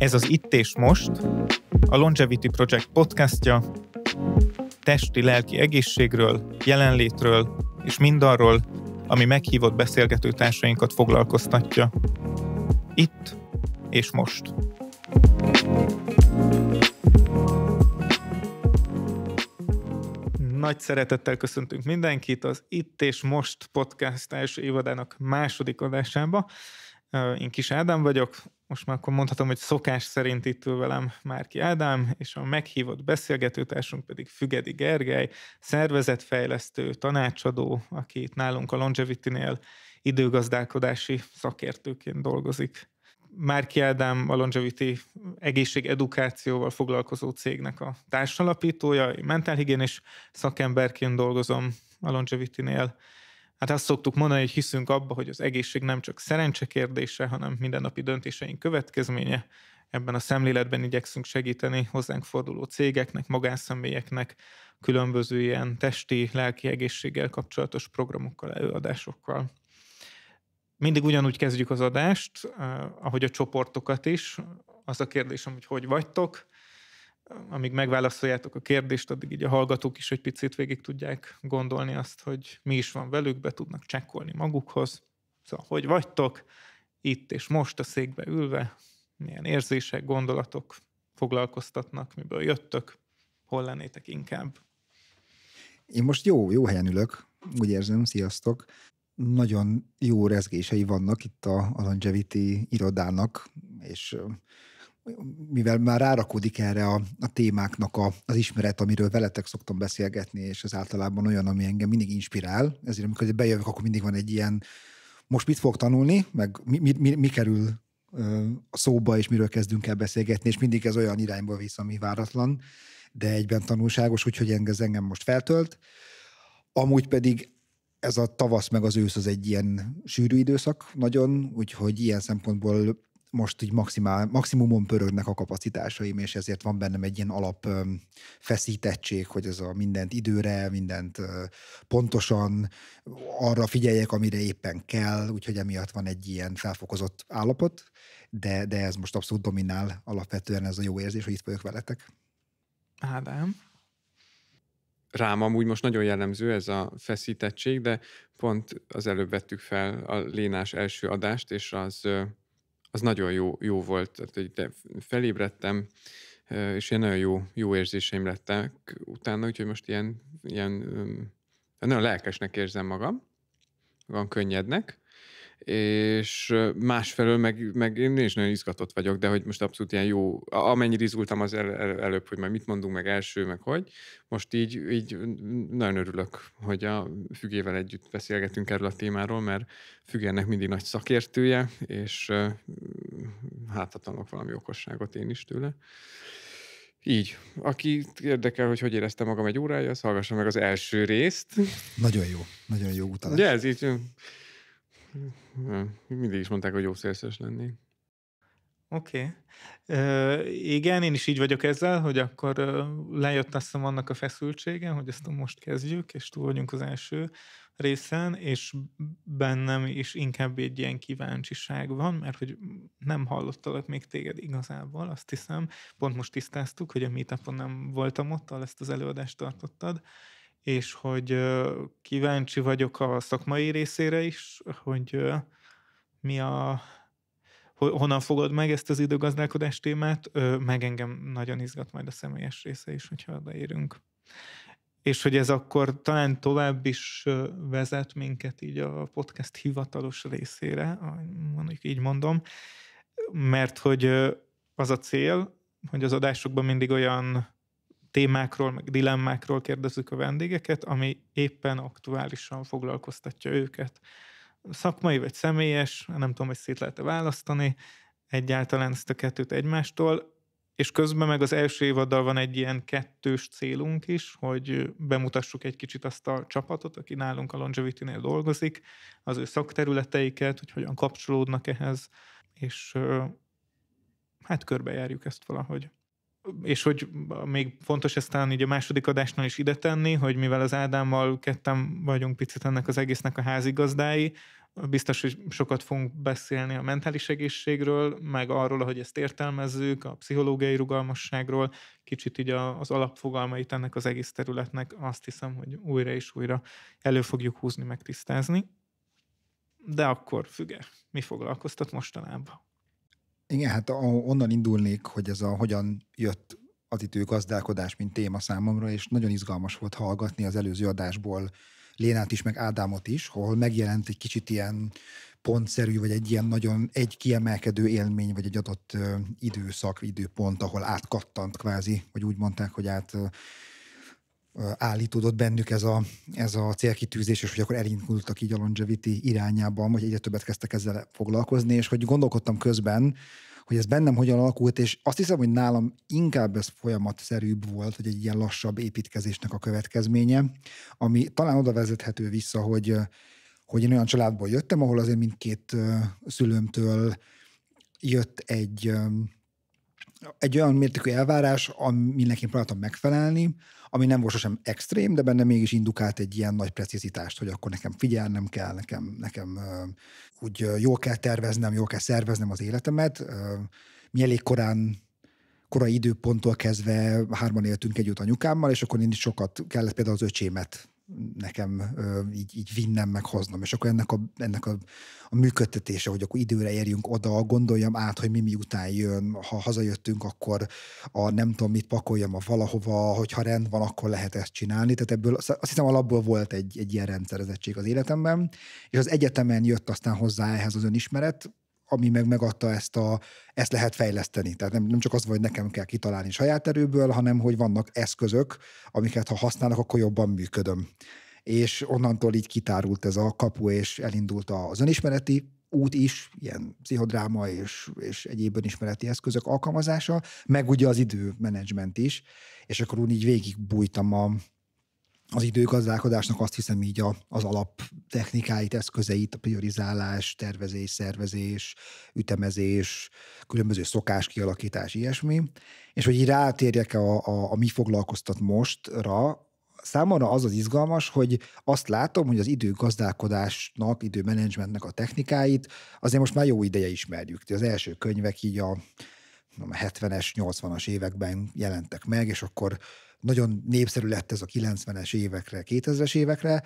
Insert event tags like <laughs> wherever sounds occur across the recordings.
Ez az Itt és Most, a Longevity Project podcastja testi-lelki egészségről, jelenlétről és mindarról, ami meghívott beszélgető társainkat foglalkoztatja. Itt és most. Nagy szeretettel köszöntünk mindenkit az Itt és Most podcast első évadának második adásába. Én Kis Ádám vagyok, most már akkor mondhatom, hogy szokás szerint itt ül velem Márki Ádám, és a meghívott beszélgetőtársunk pedig Fügedi Gergely, szervezetfejlesztő, tanácsadó, aki itt nálunk a Longevity-nél időgazdálkodási szakértőként dolgozik. Márki Ádám a Longevity egészségedukációval foglalkozó cégnek a társalapítója, mentálhigiénis szakemberként dolgozom a Longevity-nél, Hát azt szoktuk mondani, hogy hiszünk abba, hogy az egészség nem csak szerencse kérdése, hanem mindennapi döntéseink következménye. Ebben a szemléletben igyekszünk segíteni hozzánk forduló cégeknek, magánszemélyeknek, különböző ilyen testi, lelki egészséggel kapcsolatos programokkal, előadásokkal. Mindig ugyanúgy kezdjük az adást, eh, ahogy a csoportokat is. Az a kérdésem, hogy hogy vagytok, amíg megválaszoljátok a kérdést, addig így a hallgatók is egy picit végig tudják gondolni azt, hogy mi is van velük, be tudnak csekkolni magukhoz. Szóval, hogy vagytok itt és most a székbe ülve, milyen érzések, gondolatok foglalkoztatnak, miből jöttök, hol lennétek inkább. Én most jó, jó helyen ülök, úgy érzem, sziasztok. Nagyon jó rezgései vannak itt a, Longevity irodának, és mivel már rárakódik erre a, a témáknak a, az ismeret, amiről veletek szoktam beszélgetni, és ez általában olyan, ami engem mindig inspirál, ezért amikor bejövök, akkor mindig van egy ilyen, most mit fog tanulni, meg mi, mi, mi, mi kerül a szóba, és miről kezdünk el beszélgetni, és mindig ez olyan irányba visz, ami váratlan, de egyben tanulságos, úgyhogy ez engem most feltölt. Amúgy pedig ez a tavasz meg az ősz az egy ilyen sűrű időszak nagyon, úgyhogy ilyen szempontból most így maximál, maximumon pörögnek a kapacitásaim, és ezért van bennem egy ilyen alap feszítettség, hogy ez a mindent időre, mindent pontosan arra figyeljek, amire éppen kell, úgyhogy emiatt van egy ilyen felfokozott állapot, de, de ez most abszolút dominál alapvetően ez a jó érzés, hogy itt vagyok veletek. Ádám? Rám amúgy most nagyon jellemző ez a feszítettség, de pont az előbb vettük fel a Lénás első adást, és az az nagyon jó, jó volt. Tehát, hogy felébredtem, és ilyen nagyon jó, jó érzéseim lettek utána, úgyhogy most ilyen, ilyen nagyon lelkesnek érzem magam, van könnyednek, és másfelől meg, meg én is nagyon izgatott vagyok, de hogy most abszolút ilyen jó, amennyire izgultam az el, el, előbb, hogy majd mit mondunk, meg első, meg hogy, most így, így nagyon örülök, hogy a Fügével együtt beszélgetünk erről a témáról, mert Fügének mindig nagy szakértője, és hát tanulok valami okosságot én is tőle. Így. Aki érdekel, hogy hogy éreztem magam egy órája, az hallgassa meg az első részt. Nagyon jó, nagyon jó utalás. De ez így Hm, mindig is mondták, hogy jó szélszes lenni. Oké. Okay. Uh, igen, én is így vagyok ezzel, hogy akkor uh, lejött azt hiszem annak a feszültsége, hogy ezt most kezdjük, és túl vagyunk az első részen, és bennem is inkább egy ilyen kíváncsiság van, mert hogy nem hallottalak még téged igazából, azt hiszem. Pont most tisztáztuk, hogy a meetupon nem voltam ott, ahol ezt az előadást tartottad, és hogy kíváncsi vagyok a szakmai részére is, hogy mi a, honnan fogod meg ezt az időgazdálkodás témát, meg engem nagyon izgat majd a személyes része is, hogyha odaérünk. És hogy ez akkor talán tovább is vezet minket így a podcast hivatalos részére, mondjuk így mondom, mert hogy az a cél, hogy az adásokban mindig olyan témákról, meg dilemmákról kérdezzük a vendégeket, ami éppen aktuálisan foglalkoztatja őket. Szakmai vagy személyes, nem tudom, hogy szét lehet-e választani egyáltalán ezt a kettőt egymástól, és közben meg az első évaddal van egy ilyen kettős célunk is, hogy bemutassuk egy kicsit azt a csapatot, aki nálunk a longevity dolgozik, az ő szakterületeiket, hogy hogyan kapcsolódnak ehhez, és hát körbejárjuk ezt valahogy és hogy még fontos ezt talán így a második adásnál is ide tenni, hogy mivel az Ádámmal ketten vagyunk picit ennek az egésznek a házigazdái, biztos, hogy sokat fogunk beszélni a mentális egészségről, meg arról, hogy ezt értelmezzük, a pszichológiai rugalmasságról, kicsit így az alapfogalmait ennek az egész területnek azt hiszem, hogy újra és újra elő fogjuk húzni, megtisztázni. De akkor, Füge, mi foglalkoztat mostanában? Igen, hát onnan indulnék, hogy ez a hogyan jött az gazdálkodás, mint téma számomra, és nagyon izgalmas volt hallgatni az előző adásból Lénát is, meg Ádámot is, hol megjelent egy kicsit ilyen pontszerű, vagy egy ilyen nagyon egy kiemelkedő élmény, vagy egy adott időszak, időpont, ahol átkattant kvázi, vagy úgy mondták, hogy át állítódott bennük ez a, ez a célkitűzés, és hogy akkor elindultak így a longevity irányában, hogy egyre többet kezdtek ezzel foglalkozni, és hogy gondolkodtam közben, hogy ez bennem hogyan alakult, és azt hiszem, hogy nálam inkább ez folyamatszerűbb volt, hogy egy ilyen lassabb építkezésnek a következménye, ami talán oda vezethető vissza, hogy, hogy én olyan családból jöttem, ahol azért mindkét szülőmtől jött egy egy olyan mértékű elvárás, aminek én próbáltam megfelelni, ami nem volt sosem extrém, de benne mégis indukált egy ilyen nagy precizitást, hogy akkor nekem figyelnem kell, nekem, nekem úgy jól kell terveznem, jól kell szerveznem az életemet. Mi elég korán korai időponttól kezdve hárman éltünk együtt anyukámmal, és akkor én is sokat kellett például az öcsémet nekem így, így vinnem, meg hoznom. És akkor ennek, a, ennek a, a működtetése, hogy akkor időre érjünk oda, gondoljam át, hogy mi miután jön, ha hazajöttünk, akkor a nem tudom mit pakoljam a valahova, hogyha rend van, akkor lehet ezt csinálni. Tehát ebből azt hiszem alapból volt egy, egy ilyen rendszerezettség az életemben, és az egyetemen jött aztán hozzá ehhez az önismeret, ami meg megadta ezt a, ezt lehet fejleszteni. Tehát nem, nem csak az, hogy nekem kell kitalálni saját erőből, hanem hogy vannak eszközök, amiket ha használok, akkor jobban működöm. És onnantól így kitárult ez a kapu, és elindult az önismereti út is, ilyen pszichodráma és, és egyéb önismereti eszközök alkalmazása, meg ugye az időmenedzsment is, és akkor úgy így végigbújtam a, az időgazdálkodásnak azt hiszem így a, az alap technikáit, eszközeit, a priorizálás, tervezés, szervezés, ütemezés, különböző szokás kialakítás, ilyesmi. És hogy így rátérjek a, a, a mi foglalkoztat mostra, számomra az az izgalmas, hogy azt látom, hogy az időgazdálkodásnak, időmenedzsmentnek a technikáit azért most már jó ideje ismerjük. Az első könyvek így a 70-es, 80-as években jelentek meg, és akkor nagyon népszerű lett ez a 90-es évekre, 2000-es évekre,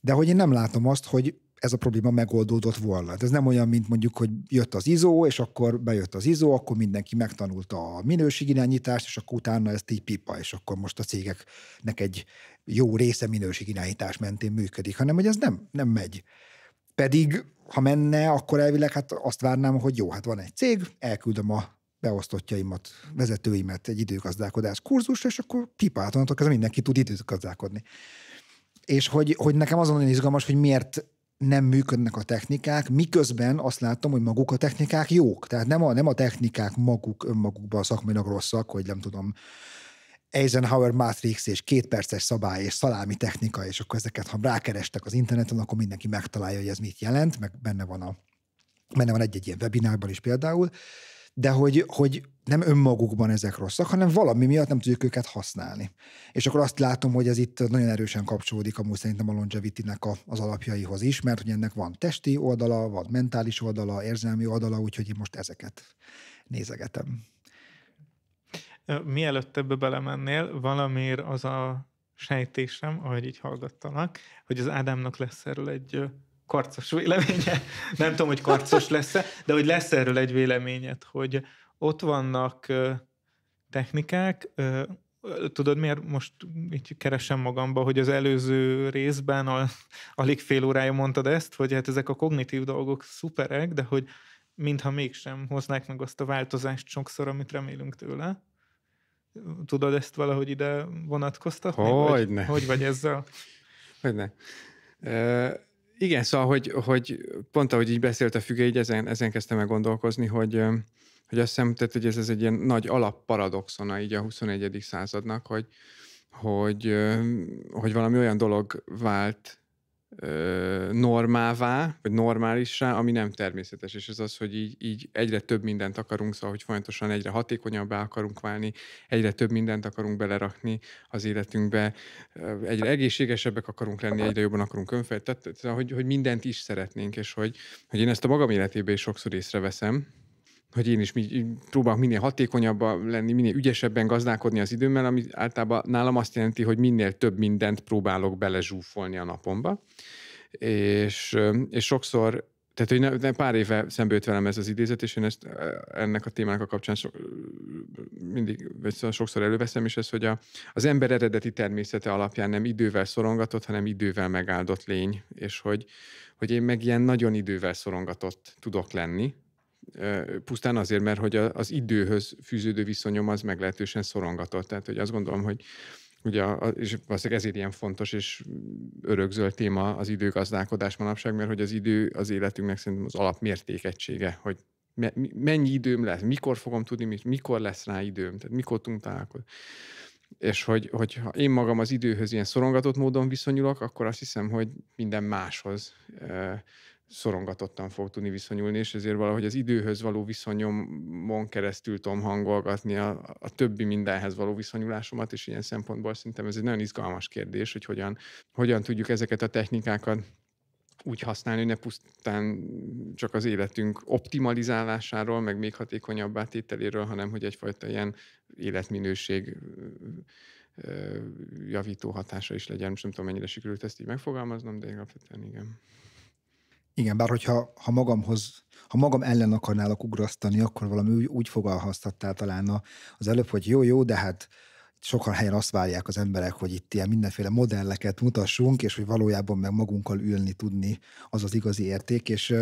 de hogy én nem látom azt, hogy ez a probléma megoldódott volna. ez nem olyan, mint mondjuk, hogy jött az izó, és akkor bejött az izó, akkor mindenki megtanulta a minőségirányítást, és akkor utána ezt így pipa, és akkor most a cégeknek egy jó része minőségirányítás mentén működik, hanem hogy ez nem, nem megy. Pedig, ha menne, akkor elvileg hát azt várnám, hogy jó, hát van egy cég, elküldöm a beosztottjaimat, vezetőimet egy időgazdálkodás kurzusra, és akkor pipáltan ez kezdve mindenki tud időgazdálkodni. És hogy, hogy nekem azon nagyon izgalmas, hogy miért nem működnek a technikák, miközben azt látom, hogy maguk a technikák jók. Tehát nem a, nem a technikák maguk önmagukban szakmailag rosszak, hogy nem tudom, Eisenhower Matrix és két perces szabály és szalámi technika, és akkor ezeket, ha rákerestek az interneten, akkor mindenki megtalálja, hogy ez mit jelent, meg benne van a benne van egy-egy ilyen webinárban is például, de hogy, hogy nem önmagukban ezek rosszak, hanem valami miatt nem tudjuk őket használni. És akkor azt látom, hogy ez itt nagyon erősen kapcsolódik amúgy szerintem a longevity a, az alapjaihoz is, mert hogy ennek van testi oldala, van mentális oldala, érzelmi oldala, úgyhogy én most ezeket nézegetem. Mielőtt ebbe belemennél, valamiért az a sejtésem, ahogy így hallgattalak, hogy az Ádámnak lesz erről egy karcos véleménye, <laughs> nem tudom, hogy karcos lesz-e, de hogy lesz erről egy véleményed, hogy ott vannak technikák, tudod miért most így keresem magamba, hogy az előző részben a, alig fél órája mondtad ezt, hogy hát ezek a kognitív dolgok szuperek, de hogy mintha mégsem hoznák meg azt a változást sokszor, amit remélünk tőle. Tudod ezt valahogy ide vonatkoztatni? Hogyne. Vagy, hogy vagy ezzel? Hogyne. ne igen, szóval, hogy, hogy pont ahogy így beszélt a füge, így ezen, ezen kezdtem el gondolkozni, hogy, hogy azt hiszem, tehát, hogy ez, ez egy ilyen nagy alapparadoxona így a 21. századnak, hogy, hogy, hogy valami olyan dolog vált normává, vagy normálisra, ami nem természetes, és ez az, hogy így, így egyre több mindent akarunk, szóval, hogy folyamatosan egyre hatékonyabbá akarunk válni, egyre több mindent akarunk belerakni az életünkbe, egyre egészségesebbek akarunk lenni, egyre jobban akarunk önfejt, tehát, szóval, hogy, hogy mindent is szeretnénk, és hogy, hogy én ezt a magam életében is sokszor észreveszem, hogy én is próbálok minél hatékonyabban lenni, minél ügyesebben gazdálkodni az időmmel, ami általában nálam azt jelenti, hogy minél több mindent próbálok belezsúfolni a napomba. És, és sokszor tehát, hogy ne, ne, pár éve szembe jött velem ez az idézet, és én ezt ennek a témának a kapcsán so, mindig, vagy szóval sokszor előveszem, és ez, hogy a, az ember eredeti természete alapján nem idővel szorongatott, hanem idővel megáldott lény, és hogy, hogy én meg ilyen nagyon idővel szorongatott tudok lenni, pusztán azért, mert hogy az időhöz fűződő viszonyom az meglehetősen szorongatott. Tehát, hogy azt gondolom, hogy ugye, és valószínűleg ezért ilyen fontos és örökzöld téma az időgazdálkodás manapság, mert hogy az idő az életünknek szerintem az alapmértékegysége, hogy mennyi időm lesz, mikor fogom tudni, mikor lesz rá időm, tehát mikor tudunk találkozni. És hogy, hogy ha én magam az időhöz ilyen szorongatott módon viszonyulok, akkor azt hiszem, hogy minden máshoz szorongatottan fog tudni viszonyulni, és ezért valahogy az időhöz való viszonyomon keresztül tudom hangolgatni a, a többi mindenhez való viszonyulásomat, és ilyen szempontból szerintem ez egy nagyon izgalmas kérdés, hogy hogyan, hogyan tudjuk ezeket a technikákat úgy használni, hogy ne pusztán csak az életünk optimalizálásáról, meg még hatékonyabbá átételéről, hanem hogy egyfajta ilyen életminőség javító hatása is legyen. Most nem tudom, mennyire sikerült ezt így megfogalmaznom, de alapvetően igen. Igen, bár hogyha ha magamhoz, ha magam ellen akarnálak ugrasztani, akkor valami úgy, úgy fogalmaztattál talán az előbb, hogy jó, jó, de hát sokan helyen azt várják az emberek, hogy itt ilyen mindenféle modelleket mutassunk, és hogy valójában meg magunkkal ülni tudni, az az igazi érték, és,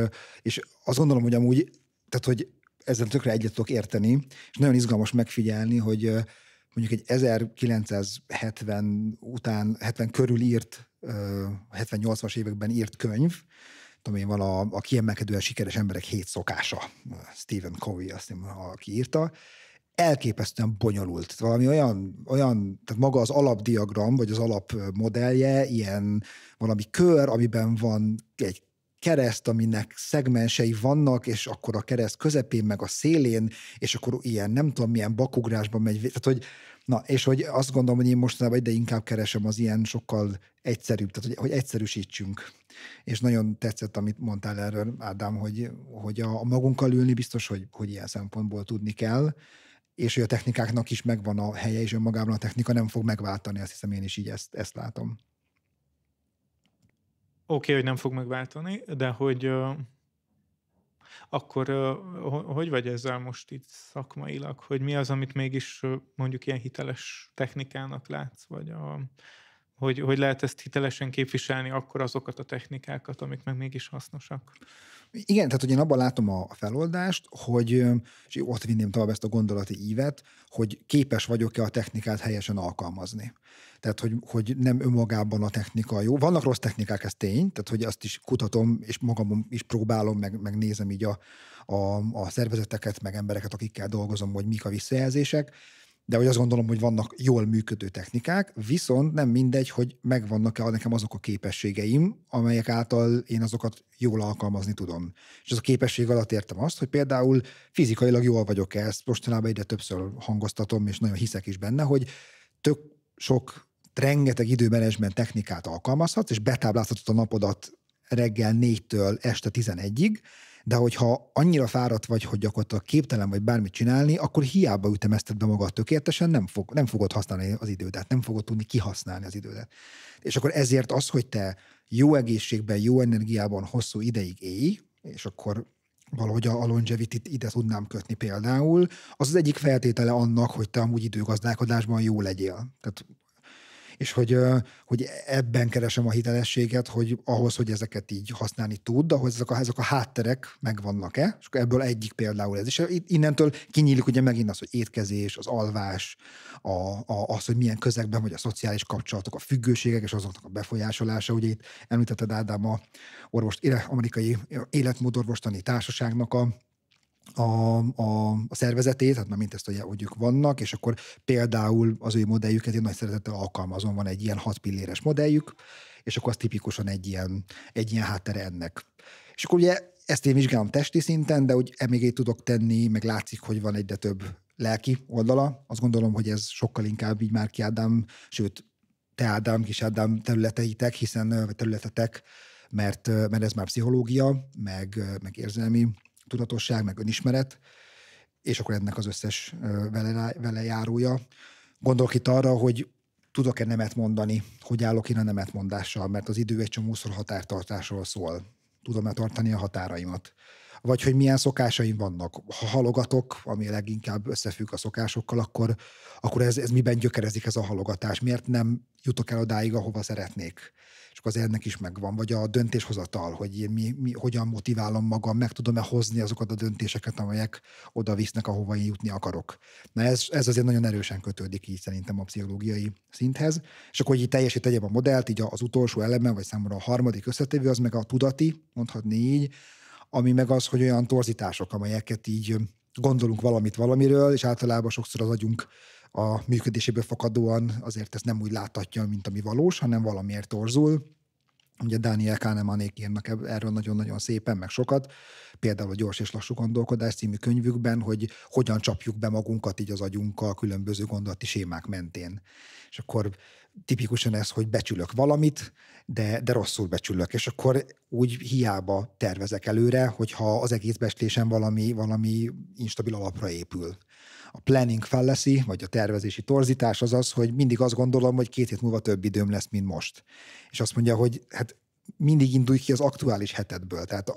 és azt gondolom, hogy amúgy, tehát hogy ezzel tökre egyet tudok érteni, és nagyon izgalmas megfigyelni, hogy mondjuk egy 1970 után, 70 körül írt, 70-80-as években írt könyv, tudom én, vala a, a kiemelkedően sikeres emberek hét szokása, Stephen Covey, azt hiszem, aki írta, elképesztően bonyolult. Valami olyan, olyan, tehát maga az alapdiagram, vagy az alapmodellje, ilyen valami kör, amiben van egy kereszt, aminek szegmensei vannak, és akkor a kereszt közepén, meg a szélén, és akkor ilyen nem tudom milyen bakugrásban megy. Tehát, hogy Na, és hogy azt gondolom, hogy én mostanában ide inkább keresem az ilyen sokkal egyszerűbb, tehát hogy, hogy egyszerűsítsünk. És nagyon tetszett, amit mondtál erről, Ádám, hogy, hogy a, a magunkkal ülni biztos, hogy, hogy ilyen szempontból tudni kell, és hogy a technikáknak is megvan a helye, és önmagában a technika nem fog megváltani, azt hiszem én is így ezt, ezt látom okay, hogy nem fog megváltani, de hogy uh, akkor uh, hogy vagy ezzel most itt szakmailag, hogy mi az, amit mégis uh, mondjuk ilyen hiteles technikának látsz, vagy a, hogy, hogy lehet ezt hitelesen képviselni akkor azokat a technikákat, amik meg mégis hasznosak? Igen, tehát hogy én abban látom a, feloldást, hogy és ott vinném tovább ezt a gondolati ívet, hogy képes vagyok-e a technikát helyesen alkalmazni. Tehát, hogy, hogy nem önmagában a technika jó. Vannak rossz technikák, ez tény, tehát, hogy azt is kutatom, és magamon is próbálom, meg, meg nézem így a, a, a szervezeteket, meg embereket, akikkel dolgozom, hogy mik a visszajelzések de hogy azt gondolom, hogy vannak jól működő technikák, viszont nem mindegy, hogy megvannak-e nekem azok a képességeim, amelyek által én azokat jól alkalmazni tudom. És az a képesség alatt értem azt, hogy például fizikailag jól vagyok -e, ezt mostanában ide többször hangoztatom, és nagyon hiszek is benne, hogy tök sok rengeteg időmenedzsment technikát alkalmazhatsz, és betáblázhatod a napodat reggel 4-től este 11-ig, de hogyha annyira fáradt vagy, hogy gyakorlatilag képtelen vagy bármit csinálni, akkor hiába ütemezted be magad tökéletesen, nem, fog, nem fogod használni az idődet, nem fogod tudni kihasználni az idődet. És akkor ezért az, hogy te jó egészségben, jó energiában hosszú ideig élj, és akkor valahogy a longevity ide tudnám kötni például, az az egyik feltétele annak, hogy te amúgy időgazdálkodásban jó legyél. Tehát és hogy, hogy ebben keresem a hitelességet, hogy ahhoz, hogy ezeket így használni tud, ahhoz ezek a, ezek a hátterek megvannak-e, és akkor ebből egyik például ez. És innentől kinyílik ugye megint az, hogy étkezés, az alvás, a, a, az, hogy milyen közegben vagy a szociális kapcsolatok, a függőségek és azoknak a befolyásolása. Ugye itt említetted Ádám a orvost, amerikai életmódorvostani társaságnak a a, a, a szervezetét, hát mint ezt, hogy, hogy ők vannak, és akkor például az ő modelljüket én nagy szeretettel alkalmazom, van egy ilyen hat pilléres modelljük, és akkor az tipikusan egy ilyen, egy ilyen háttere ennek. És akkor ugye ezt én vizsgálom testi szinten, de úgy emégé tudok tenni, meg látszik, hogy van egyre több lelki oldala. Azt gondolom, hogy ez sokkal inkább így már kiádám, sőt, te Ádám, kis Ádám területeitek, hiszen, területetek, mert, mert ez már pszichológia, meg, meg érzelmi tudatosság, meg önismeret, és akkor ennek az összes vele, vele járója. Gondolok itt arra, hogy tudok-e nemet mondani, hogy állok én a nemet mondással, mert az idő egy csomószor határtartásról szól. Tudom-e tartani a határaimat? Vagy hogy milyen szokásaim vannak. Ha halogatok, ami leginkább összefügg a szokásokkal, akkor, akkor ez, ez miben gyökerezik ez a halogatás? Miért nem jutok el odáig, ahova szeretnék? csak az ennek is megvan, vagy a döntéshozatal, hogy én mi, mi, hogyan motiválom magam, meg tudom-e hozni azokat a döntéseket, amelyek oda visznek, ahova én jutni akarok. Na ez, ez azért nagyon erősen kötődik így szerintem a pszichológiai szinthez. És akkor, hogy így teljesít egyéb a modellt, így az utolsó eleme, vagy számomra a harmadik összetevő, az meg a tudati, mondhatni így, ami meg az, hogy olyan torzítások, amelyeket így gondolunk valamit valamiről, és általában sokszor az agyunk a működéséből fakadóan azért ezt nem úgy láthatja, mint ami valós, hanem valamiért torzul. Ugye Daniel Kahnemanék írnak erről nagyon-nagyon szépen, meg sokat, például a Gyors és lassú gondolkodás című könyvükben, hogy hogyan csapjuk be magunkat így az agyunkkal különböző gondolati sémák mentén. És akkor tipikusan ez, hogy becsülök valamit, de, de rosszul becsülök, és akkor úgy hiába tervezek előre, hogyha az egész bestésem valami, valami instabil alapra épül a planning fallacy, vagy a tervezési torzítás az az, hogy mindig azt gondolom, hogy két hét múlva több időm lesz, mint most. És azt mondja, hogy hát mindig indulj ki az aktuális hetedből. Tehát a,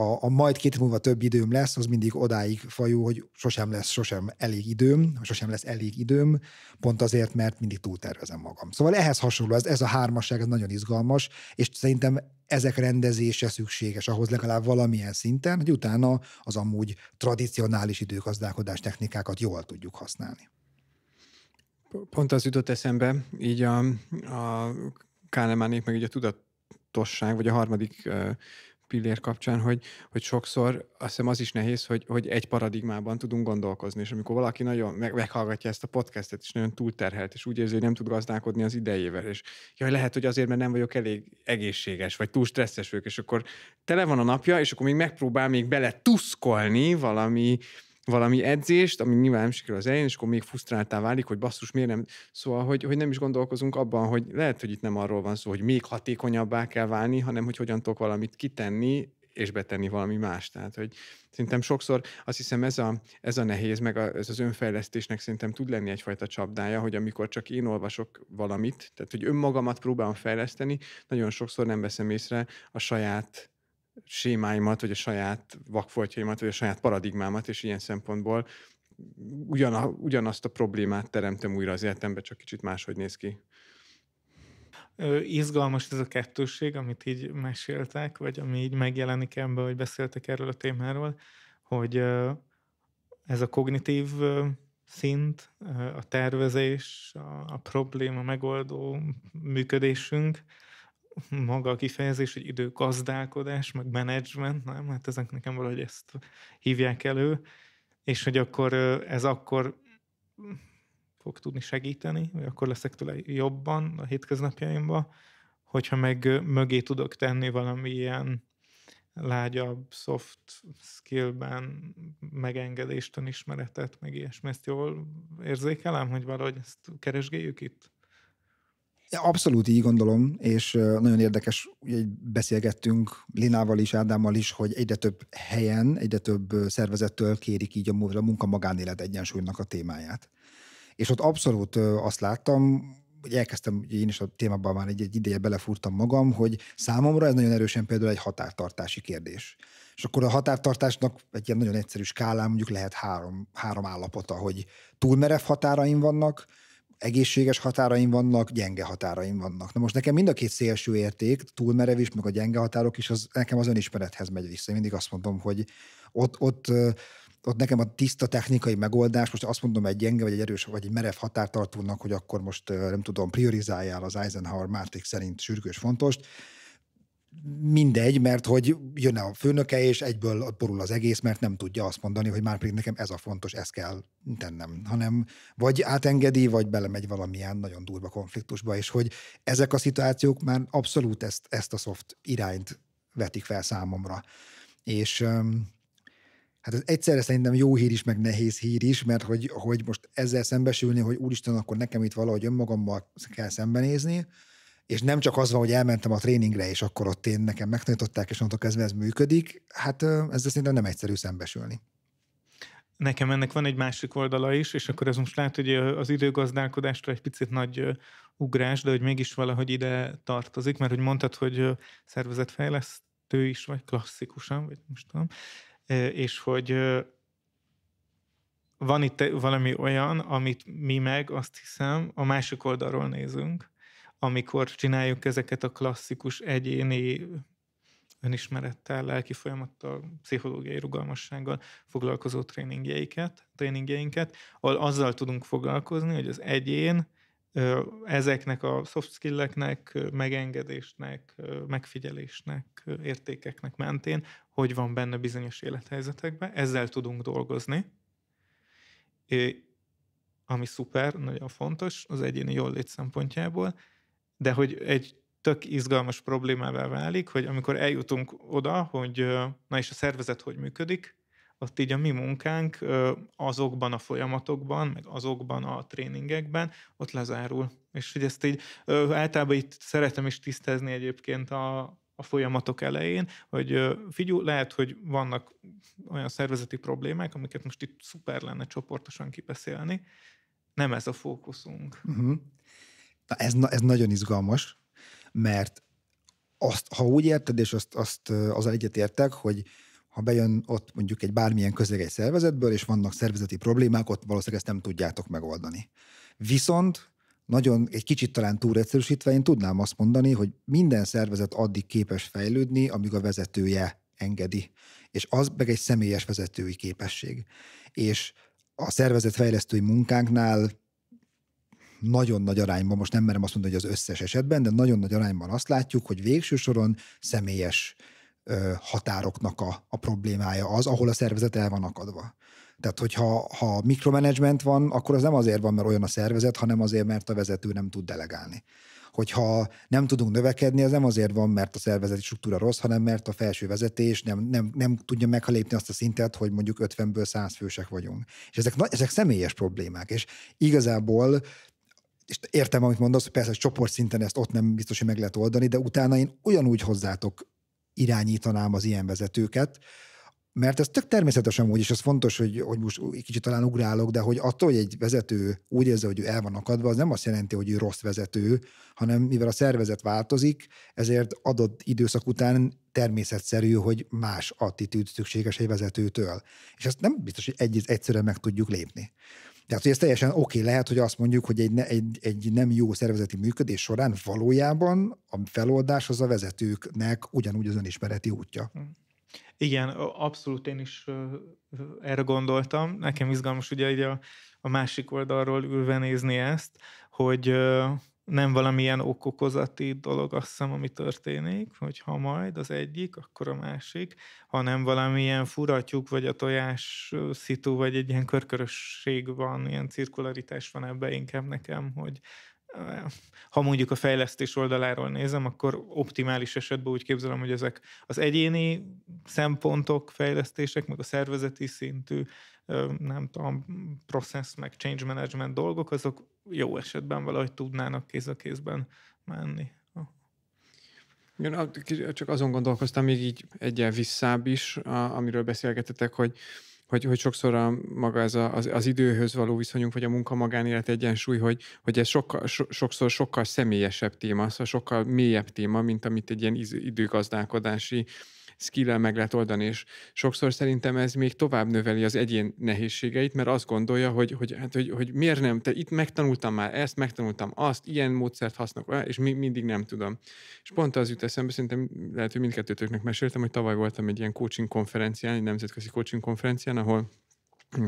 a, a majd két múlva több időm lesz, az mindig odáig fajú, hogy sosem lesz sosem elég időm, sosem lesz elég időm, pont azért, mert mindig túltervezem magam. Szóval ehhez hasonló, ez, ez a hármasság, ez nagyon izgalmas, és szerintem ezek rendezése szükséges ahhoz legalább valamilyen szinten, hogy utána az amúgy tradicionális időgazdálkodás technikákat jól tudjuk használni. Pont az jutott eszembe, így a, a Kahnemánék meg így a tudat folyamatosság, vagy a harmadik pillér kapcsán, hogy, hogy sokszor azt hiszem az is nehéz, hogy, hogy egy paradigmában tudunk gondolkozni, és amikor valaki nagyon meghallgatja ezt a podcastet, és nagyon túlterhelt, és úgy érzi, hogy nem tud gazdálkodni az idejével, és jaj, lehet, hogy azért, mert nem vagyok elég egészséges, vagy túl stresszes vagyok, és akkor tele van a napja, és akkor még megpróbál még bele tuszkolni valami valami edzést, ami nyilván nem sikerül az elején, és akkor még fusztráltá válik, hogy basszus, miért nem. Szóval, hogy, hogy nem is gondolkozunk abban, hogy lehet, hogy itt nem arról van szó, hogy még hatékonyabbá kell válni, hanem hogy hogyan tudok valamit kitenni, és betenni valami más. Tehát, hogy szerintem sokszor azt hiszem ez a, ez a nehéz, meg a, ez az önfejlesztésnek szerintem tud lenni egyfajta csapdája, hogy amikor csak én olvasok valamit, tehát hogy önmagamat próbálom fejleszteni, nagyon sokszor nem veszem észre a saját sémáimat, vagy a saját vakfoltjaimat, vagy a saját paradigmámat, és ilyen szempontból ugyan, ugyanazt a problémát teremtem újra az életembe, csak kicsit máshogy néz ki. Ö, izgalmas ez a kettőség, amit így meséltek, vagy ami így megjelenik ebben, hogy beszéltek erről a témáról, hogy ez a kognitív szint, a tervezés, a, a probléma megoldó működésünk, maga a kifejezés, hogy időgazdálkodás, meg menedzsment, nem? Hát ezek nekem valahogy ezt hívják elő, és hogy akkor ez akkor fog tudni segíteni, vagy akkor leszek tőle jobban a hétköznapjaimban, hogyha meg mögé tudok tenni valami ilyen lágyabb, soft skillben megengedést, ismeretet, meg ilyesmi. Ezt jól érzékelem, hogy valahogy ezt keresgéljük itt? Abszolút így gondolom, és nagyon érdekes, hogy beszélgettünk Linával is, Ádámmal is, hogy egyre több helyen, egyre több szervezettől kérik így a munka magánélet egyensúlynak a témáját. És ott abszolút azt láttam, hogy elkezdtem, én is a témában már egy, egy ideje belefúrtam magam, hogy számomra ez nagyon erősen például egy határtartási kérdés. És akkor a határtartásnak egy ilyen nagyon egyszerű skálán mondjuk lehet három, három állapota, hogy túlmerev határaim vannak, egészséges határaim vannak, gyenge határaim vannak. Na most nekem mind a két szélső érték, túl merev is, meg a gyenge határok is, az, nekem az önismerethez megy vissza. Én mindig azt mondom, hogy ott, ott ott nekem a tiszta technikai megoldás, most azt mondom egy gyenge, vagy egy erős, vagy egy merev határtartónak, hogy akkor most nem tudom, priorizáljál az Eisenhower Matrix szerint sürgős fontos mindegy, mert hogy jön a főnöke, és egyből borul az egész, mert nem tudja azt mondani, hogy már pedig nekem ez a fontos, ezt kell tennem, hanem vagy átengedi, vagy belemegy valamilyen nagyon durva konfliktusba, és hogy ezek a szituációk már abszolút ezt, ezt a soft irányt vetik fel számomra. És Hát ez egyszerre szerintem jó hír is, meg nehéz hír is, mert hogy, hogy most ezzel szembesülni, hogy úristen, akkor nekem itt valahogy önmagammal kell szembenézni, és nem csak az van, hogy elmentem a tréningre, és akkor ott én nekem megtanították, és onnantól kezdve ez működik, hát ez szerintem nem egyszerű szembesülni. Nekem ennek van egy másik oldala is, és akkor ez most lehet, hogy az időgazdálkodásra egy picit nagy ugrás, de hogy mégis valahogy ide tartozik, mert hogy mondtad, hogy szervezetfejlesztő is vagy, klasszikusan, vagy most tudom, és hogy van itt valami olyan, amit mi meg azt hiszem a másik oldalról nézünk, amikor csináljuk ezeket a klasszikus egyéni önismerettel, lelki folyamattal, pszichológiai rugalmassággal foglalkozó tréningjeinket, tréningjeinket, ahol azzal tudunk foglalkozni, hogy az egyén ezeknek a soft skilleknek, megengedésnek, megfigyelésnek, értékeknek mentén, hogy van benne bizonyos élethelyzetekben, ezzel tudunk dolgozni. Ami szuper, nagyon fontos az egyéni jól lét szempontjából, de hogy egy tök izgalmas problémává válik, hogy amikor eljutunk oda, hogy na és a szervezet hogy működik, ott így a mi munkánk azokban a folyamatokban, meg azokban a tréningekben ott lezárul. És hogy ezt így általában itt szeretem is tisztázni egyébként a, a folyamatok elején, hogy figyú, lehet, hogy vannak olyan szervezeti problémák, amiket most itt szuper lenne csoportosan kibeszélni, nem ez a fókuszunk. Uh-huh. Na ez, ez nagyon izgalmas, mert azt, ha úgy érted, és azt, azt az egyetértek, hogy ha bejön ott mondjuk egy bármilyen közeg egy szervezetből, és vannak szervezeti problémák, ott valószínűleg ezt nem tudjátok megoldani. Viszont nagyon egy kicsit talán túl egyszerűsítve, én tudnám azt mondani, hogy minden szervezet addig képes fejlődni, amíg a vezetője engedi. És az meg egy személyes vezetői képesség. És a szervezetfejlesztői munkánknál nagyon nagy arányban, most nem merem azt mondani, hogy az összes esetben, de nagyon nagy arányban azt látjuk, hogy végső soron személyes ö, határoknak a, a problémája az, ahol a szervezet el van akadva. Tehát, hogyha ha mikromanagement van, akkor az nem azért van, mert olyan a szervezet, hanem azért, mert a vezető nem tud delegálni. Hogyha nem tudunk növekedni, az nem azért van, mert a szervezeti struktúra rossz, hanem mert a felső vezetés nem, nem, nem tudja meghalépni azt a szintet, hogy mondjuk 50-ből 100 fősek vagyunk. És ezek, ezek személyes problémák, és igazából és értem, amit mondasz, hogy persze hogy csoportszinten ezt ott nem biztos, hogy meg lehet oldani, de utána én ugyanúgy hozzátok irányítanám az ilyen vezetőket, mert ez tök természetes, amúgy, és ez fontos, hogy, hogy most kicsit talán ugrálok, de hogy attól, hogy egy vezető úgy érzi, hogy ő el van akadva, az nem azt jelenti, hogy ő rossz vezető, hanem mivel a szervezet változik, ezért adott időszak után természetszerű, hogy más attitűd szükséges egy vezetőtől. És ezt nem biztos, hogy egy egyszerűen meg tudjuk lépni. Tehát, hogy ez teljesen oké, okay, lehet, hogy azt mondjuk, hogy egy, egy, egy nem jó szervezeti működés során valójában a feloldás az a vezetőknek ugyanúgy az önismereti útja. Hm. Igen, abszolút én is erre gondoltam. Nekem izgalmas ugye a, a másik oldalról ülve nézni ezt, hogy nem valamilyen okokozati dolog, azt hiszem, ami történik, hogy ha majd az egyik, akkor a másik, hanem valamilyen furatjuk, vagy a tojás szitu, vagy egy ilyen körkörösség van, ilyen cirkularitás van ebbe inkább nekem, hogy ha mondjuk a fejlesztés oldaláról nézem, akkor optimális esetben úgy képzelem, hogy ezek az egyéni szempontok, fejlesztések, meg a szervezeti szintű nem tudom, process meg change management dolgok, azok jó esetben valahogy tudnának kéz a kézben menni. csak azon gondolkoztam még így egyel visszább is, amiről beszélgetetek, hogy hogy, hogy sokszor a, maga ez a, az, az időhöz való viszonyunk, vagy a munka-magánélet egyensúly, hogy, hogy ez sokkal, so, sokszor sokkal személyesebb téma, szóval sokkal mélyebb téma, mint amit egy ilyen időgazdálkodási skill meg lehet oldani, és sokszor szerintem ez még tovább növeli az egyén nehézségeit, mert azt gondolja, hogy, hogy, hát, hogy, hogy miért nem, te itt megtanultam már ezt, megtanultam azt, ilyen módszert használok, és mi, mindig nem tudom. És pont az jut eszembe, szerintem lehet, hogy mindkettőtöknek meséltem, hogy tavaly voltam egy ilyen coaching konferencián, egy nemzetközi coaching konferencián, ahol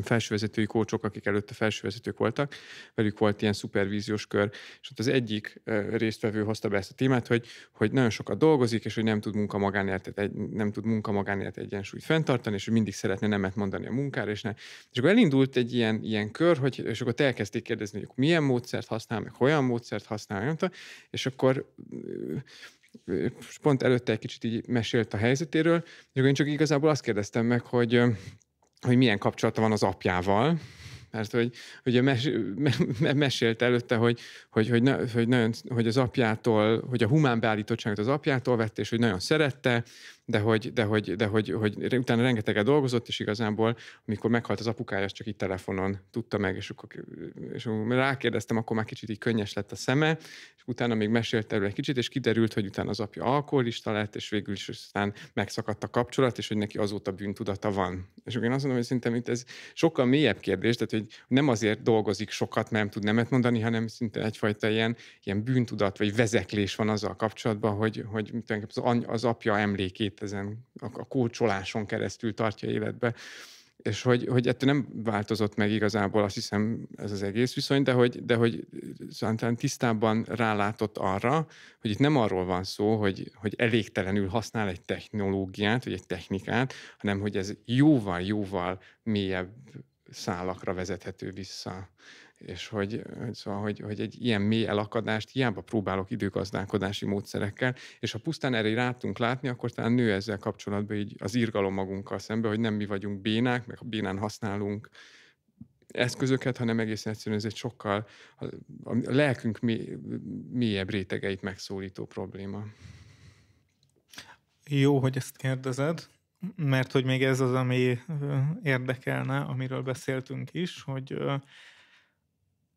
felsővezetői kócsok, akik előtte felsővezetők voltak, velük volt ilyen szupervíziós kör, és ott az egyik résztvevő hozta be ezt a témát, hogy, hogy nagyon sokat dolgozik, és hogy nem tud munka magánéletet, nem tud munka magánélet egyensúlyt fenntartani, és hogy mindig szeretne nemet mondani a munkára, és ne. És akkor elindult egy ilyen, ilyen kör, hogy, és akkor elkezdték kérdezni, hogy milyen módszert használ, meg olyan módszert használ, nem és akkor pont előtte egy kicsit így mesélt a helyzetéről, és akkor én csak igazából azt kérdeztem meg, hogy hogy milyen kapcsolata van az apjával, mert hogy hogy mes, mesélt előtte, hogy, hogy, hogy, hogy, nagyon, hogy az apjától, hogy a humán beállítottságot az apjától vett, és hogy nagyon szerette, de hogy, de hogy, de hogy, hogy utána rengeteget dolgozott, és igazából, amikor meghalt az apukája, csak itt telefonon tudta meg, és akkor, és akkor rákérdeztem, akkor már kicsit így könnyes lett a szeme, és utána még mesélt erről egy kicsit, és kiderült, hogy utána az apja alkoholista lett, és végül is aztán megszakadt a kapcsolat, és hogy neki azóta bűntudata van. És akkor én azt mondom, hogy szerintem itt ez sokkal mélyebb kérdés, tehát hogy hogy nem azért dolgozik sokat, mert nem tud nemet mondani, hanem szinte egyfajta ilyen, ilyen bűntudat vagy vezeklés van azzal kapcsolatban, hogy, hogy az, any, az apja emlékét ezen a, a kócsoláson keresztül tartja életbe és hogy, hogy ettől nem változott meg igazából, azt hiszem, ez az egész viszony, de hogy, de hogy Zantán tisztában rálátott arra, hogy itt nem arról van szó, hogy, hogy elégtelenül használ egy technológiát, vagy egy technikát, hanem hogy ez jóval-jóval mélyebb szálakra vezethető vissza. És hogy, szóval, hogy, hogy egy ilyen mély elakadást hiába próbálok időgazdálkodási módszerekkel, és ha pusztán erre rátunk látni, akkor talán nő ezzel kapcsolatban így az irgalom magunkkal szembe, hogy nem mi vagyunk bénák, meg bénán használunk eszközöket, hanem egészen egyszerűen ez egy sokkal a, lelkünk mélyebb rétegeit megszólító probléma. Jó, hogy ezt kérdezed mert hogy még ez az, ami érdekelne, amiről beszéltünk is, hogy szóval,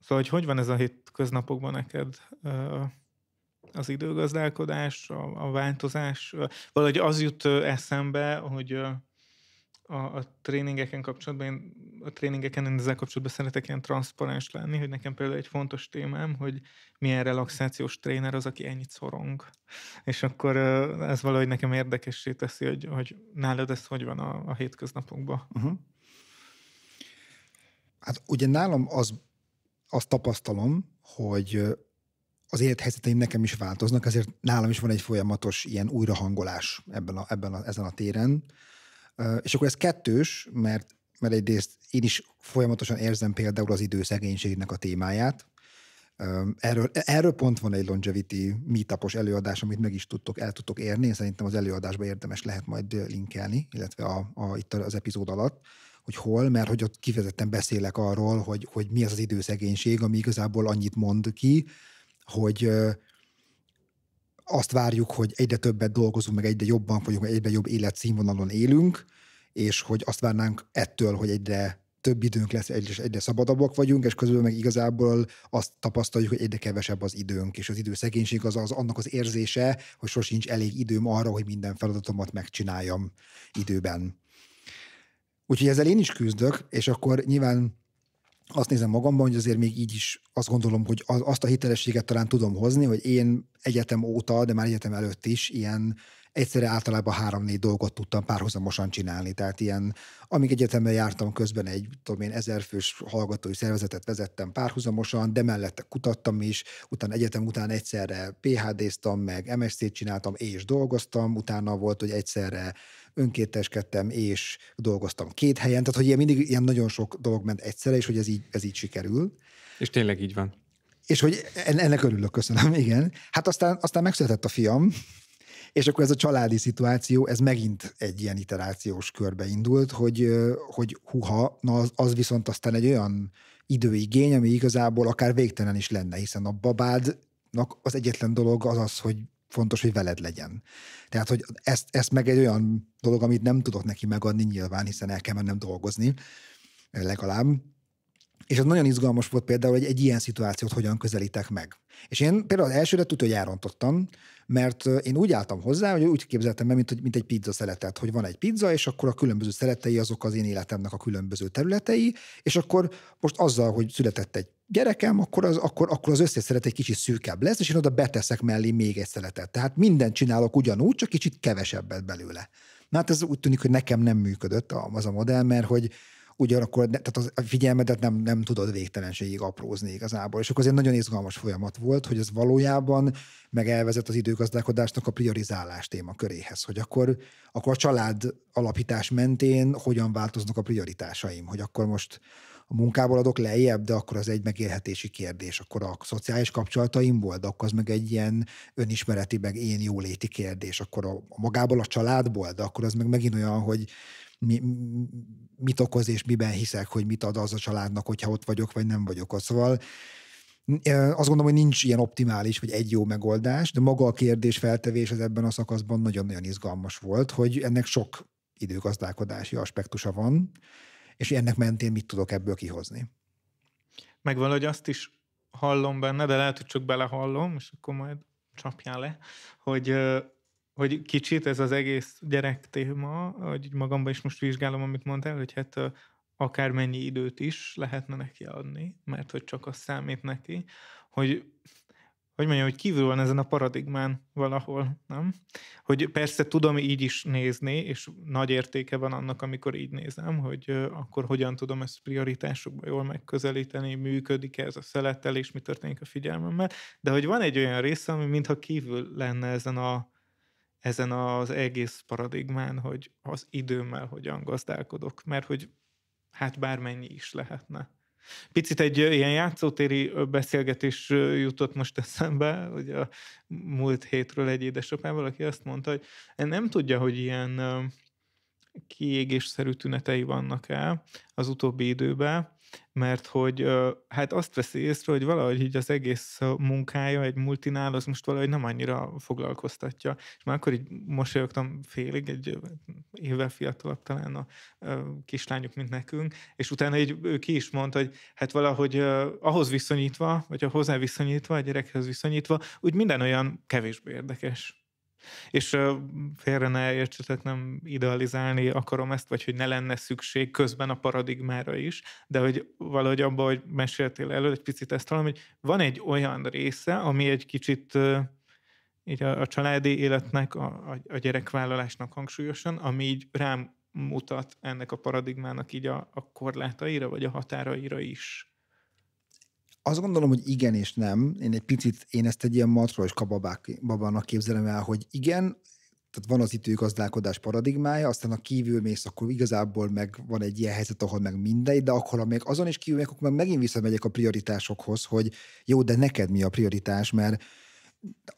hogy, hogy van ez a hétköznapokban neked az időgazdálkodás, a, a változás? Valahogy az jut eszembe, hogy a, a tréningeken kapcsolatban, én, a tréningeken én ezzel kapcsolatban szeretek ilyen transzparens lenni, hogy nekem például egy fontos témám, hogy milyen relaxációs tréner az, aki ennyit szorong. És akkor ez valahogy nekem érdekessé teszi, hogy, hogy nálad ez hogy van a, a hétköznapokban. Uh-huh. Hát ugye nálam az, azt tapasztalom, hogy az élethelyzeteim nekem is változnak, ezért nálam is van egy folyamatos ilyen újrahangolás ebben a, ebben a, ezen a téren, és akkor ez kettős, mert, mert egyrészt én is folyamatosan érzem például az időszegénységnek a témáját, Erről, erről pont van egy longevity meetupos előadás, amit meg is tudtok, el tudtok érni. Szerintem az előadásba érdemes lehet majd linkelni, illetve a, a, itt az epizód alatt, hogy hol, mert hogy ott kifejezetten beszélek arról, hogy, hogy mi az az időszegénység, ami igazából annyit mond ki, hogy azt várjuk, hogy egyre többet dolgozunk, meg egyre jobban vagyunk, egyre jobb életszínvonalon élünk, és hogy azt várnánk ettől, hogy egyre több időnk lesz, egyre, egyre szabadabbak vagyunk, és közben meg igazából azt tapasztaljuk, hogy egyre kevesebb az időnk, és az időszegénység az, az annak az érzése, hogy sosincs elég időm arra, hogy minden feladatomat megcsináljam időben. Úgyhogy ezzel én is küzdök, és akkor nyilván azt nézem magamban, hogy azért még így is azt gondolom, hogy azt a hitelességet talán tudom hozni, hogy én egyetem óta, de már egyetem előtt is ilyen egyszerre általában három-négy dolgot tudtam párhuzamosan csinálni. Tehát ilyen, amíg egyetemben jártam, közben egy, tudom én, ezerfős hallgatói szervezetet vezettem párhuzamosan, de mellette kutattam is, utána egyetem után egyszerre PHD-ztam, meg MSZ-t csináltam és dolgoztam, utána volt, hogy egyszerre önkéteskedtem és dolgoztam két helyen, tehát hogy ilyen mindig ilyen nagyon sok dolog ment egyszerre, és hogy ez így, ez így sikerül. És tényleg így van. És hogy ennek örülök, köszönöm, <laughs> igen. Hát aztán, aztán megszületett a fiam, és akkor ez a családi szituáció, ez megint egy ilyen iterációs körbe indult, hogy, hogy huha, na az, az viszont aztán egy olyan időigény, ami igazából akár végtelen is lenne, hiszen a babádnak az egyetlen dolog az az, hogy fontos, hogy veled legyen. Tehát, hogy ezt, ezt meg egy olyan dolog, amit nem tudok neki megadni nyilván, hiszen el kell mennem dolgozni, legalább. És az nagyon izgalmas volt például, hogy egy ilyen szituációt hogyan közelítek meg. És én például az elsőre tudja, hogy elrontottam, mert én úgy álltam hozzá, hogy úgy képzeltem be, mint, mint egy pizza szeletet, hogy van egy pizza, és akkor a különböző szeletei azok az én életemnek a különböző területei, és akkor most azzal, hogy született egy gyerekem, akkor az, akkor, akkor az összes szeret egy kicsit szűkebb lesz, és én oda beteszek mellé még egy szeletet. Tehát mindent csinálok ugyanúgy, csak kicsit kevesebbet belőle. Na hát ez úgy tűnik, hogy nekem nem működött az a modell, mert hogy ugyanakkor tehát a figyelmedet nem, nem tudod végtelenségig aprózni igazából. És akkor ez egy nagyon izgalmas folyamat volt, hogy ez valójában meg elvezet az időgazdálkodásnak a priorizálás témaköréhez, hogy akkor, akkor a család alapítás mentén hogyan változnak a prioritásaim, hogy akkor most a munkából adok lejjebb, de akkor az egy megélhetési kérdés, akkor a szociális kapcsolataimból, de akkor az meg egy ilyen önismereti, meg én jóléti kérdés, akkor a, a magából a családból, de akkor az meg megint olyan, hogy mi, mit okoz és miben hiszek, hogy mit ad az a családnak, hogyha ott vagyok, vagy nem vagyok ott. Szóval azt gondolom, hogy nincs ilyen optimális, vagy egy jó megoldás, de maga a kérdés feltevés az ebben a szakaszban nagyon-nagyon izgalmas volt, hogy ennek sok időgazdálkodási aspektusa van, és ennek mentén mit tudok ebből kihozni. Meg valahogy azt is hallom benne, de lehet, hogy csak belehallom, és akkor majd csapjál le, hogy, hogy kicsit ez az egész gyerek téma, hogy magamban is most vizsgálom, amit mondtál, hogy hát akármennyi időt is lehetne neki adni, mert hogy csak az számít neki, hogy hogy mondjam, hogy kívül van ezen a paradigmán valahol, nem? Hogy persze tudom így is nézni, és nagy értéke van annak, amikor így nézem, hogy akkor hogyan tudom ezt prioritásokba jól megközelíteni, működik-e ez a szeletelés, mi történik a figyelmemmel, de hogy van egy olyan része, ami mintha kívül lenne ezen a ezen az egész paradigmán, hogy az időmmel hogyan gazdálkodok, mert hogy hát bármennyi is lehetne. Picit egy ilyen játszótéri beszélgetés jutott most eszembe, hogy a múlt hétről egy édesapával, aki azt mondta, hogy nem tudja, hogy ilyen kiégésszerű tünetei vannak el az utóbbi időben, mert hogy hát azt veszi észre, hogy valahogy így az egész munkája egy multinál, az most valahogy nem annyira foglalkoztatja. És már akkor így mosolyogtam félig, egy évvel fiatalabb talán a kislányuk, mint nekünk, és utána így ő ki is mondta, hogy hát valahogy ahhoz viszonyítva, vagy a hozzá viszonyítva, a gyerekhez viszonyítva, úgy minden olyan kevésbé érdekes. És félre ne értsetek, nem idealizálni akarom ezt, vagy hogy ne lenne szükség közben a paradigmára is, de hogy valahogy abban, hogy meséltél elő, egy picit ezt hallom, hogy van egy olyan része, ami egy kicsit így a, a családi életnek, a, a, a gyerekvállalásnak hangsúlyosan, ami így rám mutat ennek a paradigmának így a, a korlátaira, vagy a határaira is. Azt gondolom, hogy igen és nem. Én egy picit, én ezt egy ilyen matros kababák, babának képzelem el, hogy igen, tehát van az időgazdálkodás paradigmája, aztán a kívül mész, akkor igazából meg van egy ilyen helyzet, ahol meg mindegy, de akkor, ha még azon is kívül, akkor meg megint visszamegyek a prioritásokhoz, hogy jó, de neked mi a prioritás, mert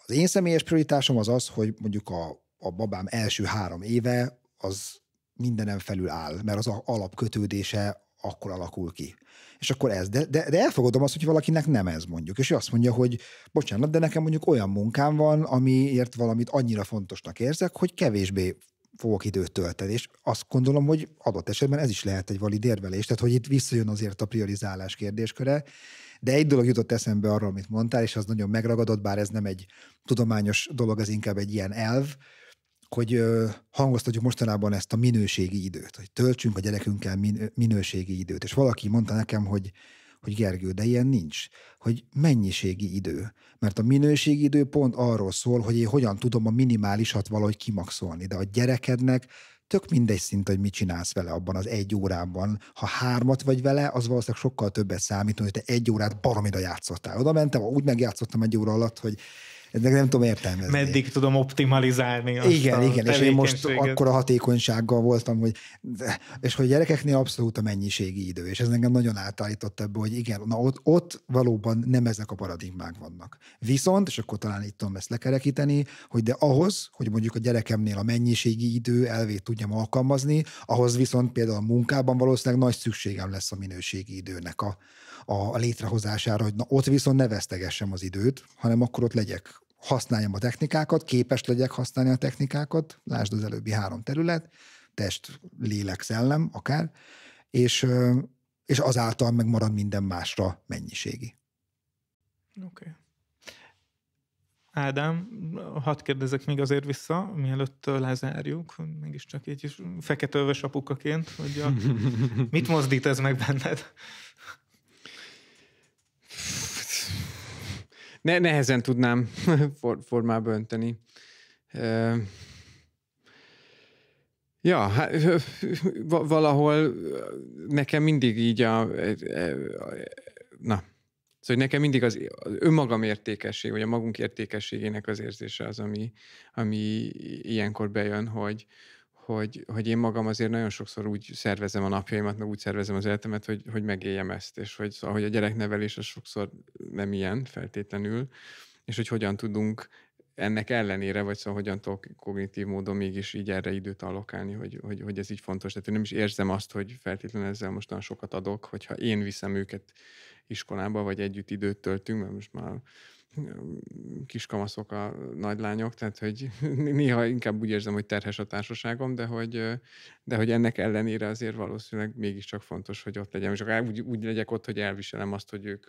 az én személyes prioritásom az az, hogy mondjuk a, a babám első három éve az mindenem felül áll, mert az alapkötődése akkor alakul ki. És akkor ez. De, de, de elfogadom azt, hogy valakinek nem ez mondjuk. És ő azt mondja, hogy bocsánat, de nekem mondjuk olyan munkám van, amiért valamit annyira fontosnak érzek, hogy kevésbé fogok időt tölteni, és azt gondolom, hogy adott esetben ez is lehet egy valid érvelés, tehát hogy itt visszajön azért a priorizálás kérdésköre, de egy dolog jutott eszembe arról, amit mondtál, és az nagyon megragadott, bár ez nem egy tudományos dolog, ez inkább egy ilyen elv, hogy hangoztatjuk mostanában ezt a minőségi időt, hogy töltsünk a gyerekünkkel minőségi időt. És valaki mondta nekem, hogy hogy Gergő, de ilyen nincs, hogy mennyiségi idő. Mert a minőségi idő pont arról szól, hogy én hogyan tudom a minimálisat valahogy kimaxolni, de a gyerekednek tök mindegy szint, hogy mit csinálsz vele abban az egy órában. Ha hármat vagy vele, az valószínűleg sokkal többet számít, hogy te egy órát baromira játszottál. Oda mentem, úgy megjátszottam egy óra alatt, hogy ennek nem tudom értelmezni. Meddig tudom optimalizálni azt Igen, a igen, és én most akkor a hatékonysággal voltam, hogy és hogy gyerekeknél abszolút a mennyiségi idő, és ez engem nagyon átállított ebből, hogy igen, na ott, ott valóban nem ezek a paradigmák vannak. Viszont, és akkor talán itt tudom ezt lekerekíteni, hogy de ahhoz, hogy mondjuk a gyerekemnél a mennyiségi idő elvét tudjam alkalmazni, ahhoz viszont például a munkában valószínűleg nagy szükségem lesz a minőségi időnek a, a létrehozására, hogy na ott viszont ne vesztegessem az időt, hanem akkor ott legyek, használjam a technikákat, képes legyek használni a technikákat, lásd az előbbi három terület, test, lélek, szellem, akár, és, és azáltal megmarad minden másra mennyiségi. Oké. Okay. Ádám, hadd kérdezek még azért vissza, mielőtt lezárjuk, csak egy fekete feketőves apukaként, hogy a, <laughs> mit mozdít ez meg benned? ne, nehezen tudnám <laughs> for, formába önteni. ja, hát, valahol nekem mindig így a, na, Szóval nekem mindig az, az önmagam értékesség, vagy a magunk értékességének az érzése az, ami, ami ilyenkor bejön, hogy, hogy, hogy én magam azért nagyon sokszor úgy szervezem a napjaimat, meg úgy szervezem az életemet, hogy, hogy megéljem ezt, és hogy szóval, hogy a gyereknevelés az sokszor nem ilyen feltétlenül, és hogy hogyan tudunk ennek ellenére, vagy szóval hogyan tudok kognitív módon mégis így erre időt alokálni, hogy, hogy, hogy ez így fontos. Tehát én nem is érzem azt, hogy feltétlenül ezzel most nagyon sokat adok, hogyha én viszem őket iskolába, vagy együtt időt töltünk, mert most már kiskamaszok a nagylányok, tehát hogy <laughs> néha inkább úgy érzem, hogy terhes a társaságom, de hogy, de hogy ennek ellenére azért valószínűleg mégiscsak fontos, hogy ott legyen. És akár úgy, úgy legyek ott, hogy elviselem azt, hogy ők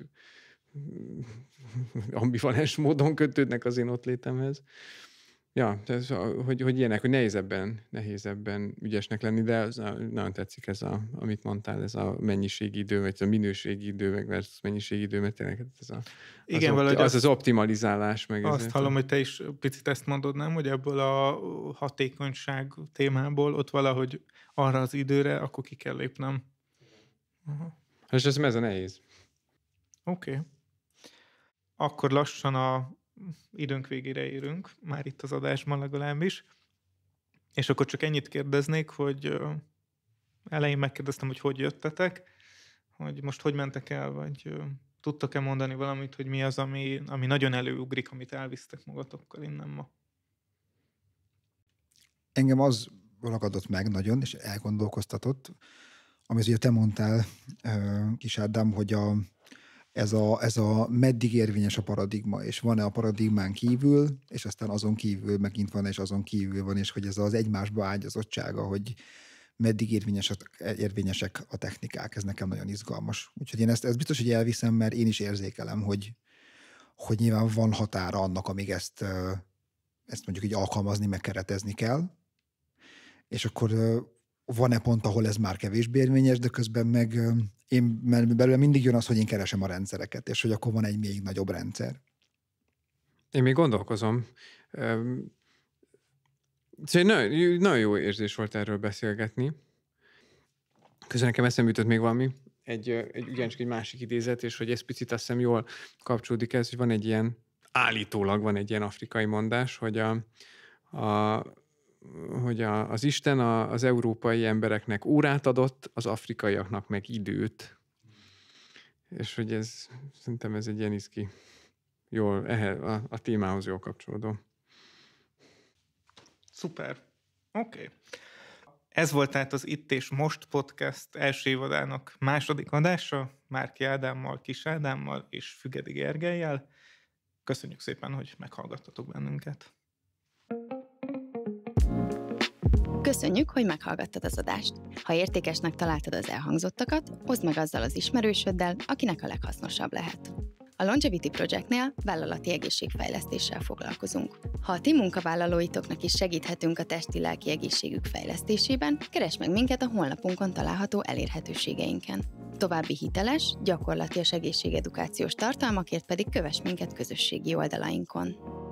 <laughs> ambivalens módon kötődnek az én ott létemhez. Ja, ez, hogy, hogy ilyenek, hogy nehéz ebben, nehéz ebben ügyesnek lenni, de az, nagyon tetszik ez, a, amit mondtál, ez a mennyiségi idő, vagy a minőségi idő, meg versus mennyiségi idő, mert tényleg ez a, az, Igen, opti, az, az, az optimalizálás. Meg azt ezért. hallom, hogy te is picit ezt mondod, nem, hogy ebből a hatékonyság témából ott valahogy arra az időre, akkor ki kell lépnem. Aha. És ez, ez a nehéz. Oké. Okay. Akkor lassan a időnk végére érünk, már itt az adásban legalábbis. És akkor csak ennyit kérdeznék, hogy elején megkérdeztem, hogy hogy jöttetek, hogy most hogy mentek el, vagy tudtak-e mondani valamit, hogy mi az, ami, ami nagyon előugrik, amit elvisztek magatokkal innen ma? Engem az ragadott meg nagyon, és elgondolkoztatott, amit ugye te mondtál, Kis Ádám, hogy a, ez a, ez a meddig érvényes a paradigma, és van-e a paradigmán kívül, és aztán azon kívül megint van, és azon kívül van, és hogy ez az egymásba ágyazottsága, hogy meddig érvényes a, érvényesek a technikák, ez nekem nagyon izgalmas. Úgyhogy én ezt, ezt biztos, hogy elviszem, mert én is érzékelem, hogy, hogy nyilván van határa annak, amíg ezt, ezt mondjuk így alkalmazni, megkeretezni kell, és akkor van-e pont, ahol ez már kevésbé érvényes, de közben meg én, mert belőle mindig jön az, hogy én keresem a rendszereket, és hogy akkor van egy még nagyobb rendszer. Én még gondolkozom. Szóval nagyon, nagyon jó érzés volt erről beszélgetni. Közben nekem eszembe jutott még valami, egy, egy ugyancsak egy másik idézet, és hogy ez picit azt hiszem jól kapcsolódik ez, hogy van egy ilyen, állítólag van egy ilyen afrikai mondás, hogy a, a hogy a, az Isten a, az európai embereknek órát adott, az afrikaiaknak meg időt. És hogy ez, szerintem ez egy ilyen jól, ehhez, a, a témához jól kapcsolódó. Szuper. Oké. Okay. Ez volt tehát az Itt és Most podcast első évadának második adása, Márki Ádámmal, Kis Ádámmal és Fügedi Gergelyel. Köszönjük szépen, hogy meghallgattatok bennünket. Köszönjük, hogy meghallgattad az adást! Ha értékesnek találtad az elhangzottakat, oszd meg azzal az ismerősöddel, akinek a leghasznosabb lehet. A Longevity Projectnél vállalati egészségfejlesztéssel foglalkozunk. Ha a ti munkavállalóitoknak is segíthetünk a testi-lelki egészségük fejlesztésében, keresd meg minket a honlapunkon található elérhetőségeinken. További hiteles, gyakorlatias egészségedukációs tartalmakért pedig kövess minket közösségi oldalainkon.